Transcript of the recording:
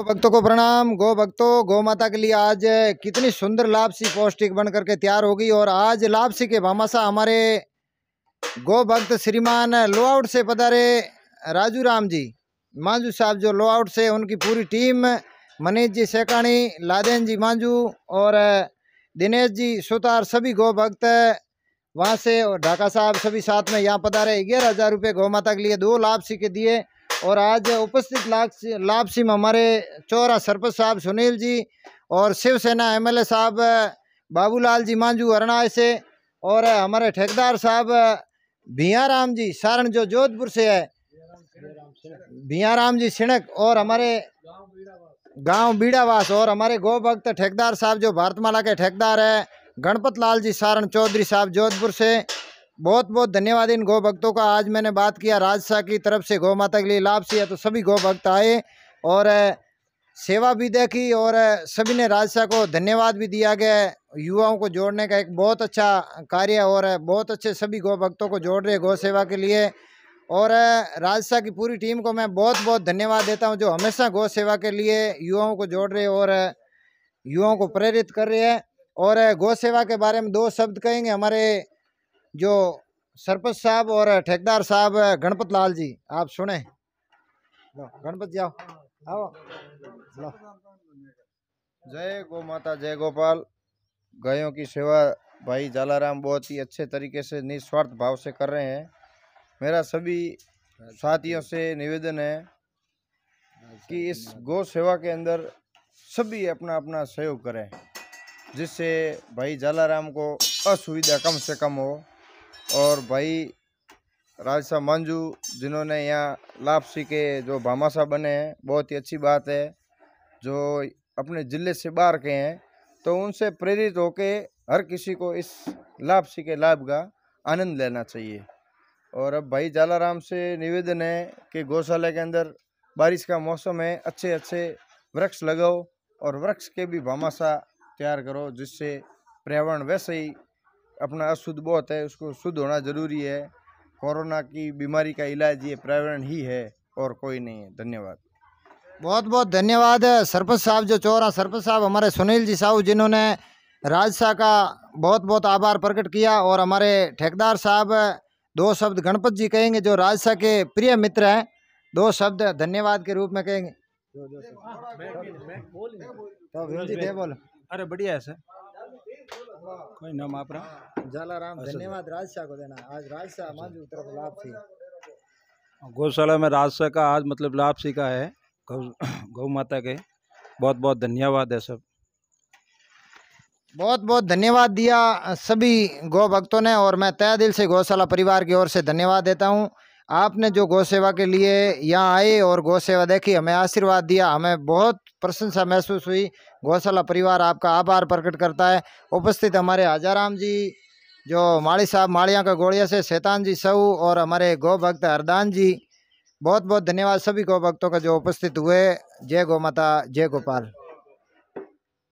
गो भक्तों को प्रणाम गो भक्तों गौ माता के लिए आज कितनी सुंदर लापसी पौष्टिक बन करके तैयार होगी और आज लापसी के भामाशाह हमारे गो भक्त श्रीमान लोआउट से पधारे राजू राम जी मांझू साहब जो लोआउट से उनकी पूरी टीम मनीष जी सेकाणी लादेन जी मांझू और दिनेश जी सुतार सभी गौ भक्त वहाँ से और ढाका साहब सभी साथ में यहाँ पधारे ग्यारह हज़ार रुपये गौ माता के लिए दो लापसी के दिए और आज उपस्थित लाभ लाभ सिंह हमारे चौरा सरपंच साहब सुनील जी और शिवसेना एमएलए साहब बाबूलाल जी मांझू अरणा से और हमारे ठेकेदार साहब भियाराम जी सारण जो जोधपुर से है भियाराम जी सिणक और हमारे गांव बीड़ावास और हमारे गो भक्त ठेकेदार साहब जो भारतमाला के ठेकेदार है गणपत लाल जी सारण चौधरी साहब जोधपुर से बहुत बहुत धन्यवाद इन गौ भक्तों का आज मैंने बात किया राजशाह की तरफ से गौ माता के लिए लाभ सिया तो सभी गौ भक्त आए और सेवा भी देखी और सभी ने राजशाह को धन्यवाद भी दिया गया युवाओं को जोड़ने का एक बहुत अच्छा कार्य और बहुत अच्छे सभी गौ भक्तों को जोड़ रहे गौ सेवा के लिए और राजशाह की पूरी टीम को मैं बहुत बहुत धन्यवाद देता हूँ जो हमेशा गौ सेवा के लिए युवाओं को जोड़ रहे और युवाओं को प्रेरित कर रहे हैं और गौ सेवा के बारे में दो शब्द कहेंगे हमारे जो सरपंच साहब और ठेकेदार साहब गणपत लाल जी आप सुने लो गणपत जाओ आओ लो जय गो माता जय गोपाल गायों की सेवा भाई जालाराम बहुत ही अच्छे तरीके से निस्वार्थ भाव से कर रहे हैं मेरा सभी साथियों से निवेदन है कि इस गौ सेवा के अंदर सभी अपना अपना सहयोग करें जिससे भाई जालाराम को असुविधा कम से कम हो और भाई राजसा मांझू जिन्होंने यहाँ लापसी के जो भामाशाह बने हैं बहुत ही अच्छी बात है जो अपने ज़िले से बाहर के हैं तो उनसे प्रेरित होके हर किसी को इस लापसी के लाभ का आनंद लेना चाहिए और अब भाई जालाराम से निवेदन है कि गौशाला के अंदर बारिश का मौसम है अच्छे अच्छे वृक्ष लगाओ और वृक्ष के भी भामाशाह तैयार करो जिससे पर्यावरण वैसे ही अपना अशुद्ध बहुत है उसको शुद्ध होना ज़रूरी है कोरोना की बीमारी का इलाज ये पर्यावरण ही है और कोई नहीं है धन्यवाद बहुत बहुत धन्यवाद सरपंच साहब जो चौरा सरपंच साहब हमारे सुनील जी साहू जिन्होंने राजशाह का बहुत बहुत आभार प्रकट किया और हमारे ठेकेदार साहब दो शब्द गणपत जी कहेंगे जो राजशाह के प्रिय मित्र हैं दो शब्द धन्यवाद के रूप में कहेंगे तो दे अरे बढ़िया है सर कोई नाम आप हाँ, जलाराम अच्छा। धन्यवाद राजशाह को देना आज राजशाह हमारी तरफ तो लापसी गौशाला में राजशाह का आज मतलब लापसी का है गौ माता के बहुत बहुत धन्यवाद है सब बहुत बहुत धन्यवाद दिया सभी गौ भक्तों ने और मैं तय दिल से गौशाला परिवार की ओर से धन्यवाद देता हूँ आपने जो गौ सेवा के लिए यहाँ आए और गौ सेवा देखी हमें आशीर्वाद दिया हमें बहुत प्रशंसा महसूस हुई गौशाला परिवार आपका आभार प्रकट करता है उपस्थित हमारे हजाराम जी जो माड़ी साहब माड़िया का गोड़िया से शैतान जी सऊ और हमारे गौ भक्त हरदान जी बहुत बहुत धन्यवाद सभी गौ भक्तों का जो उपस्थित हुए जय गौ माता जय गोपाल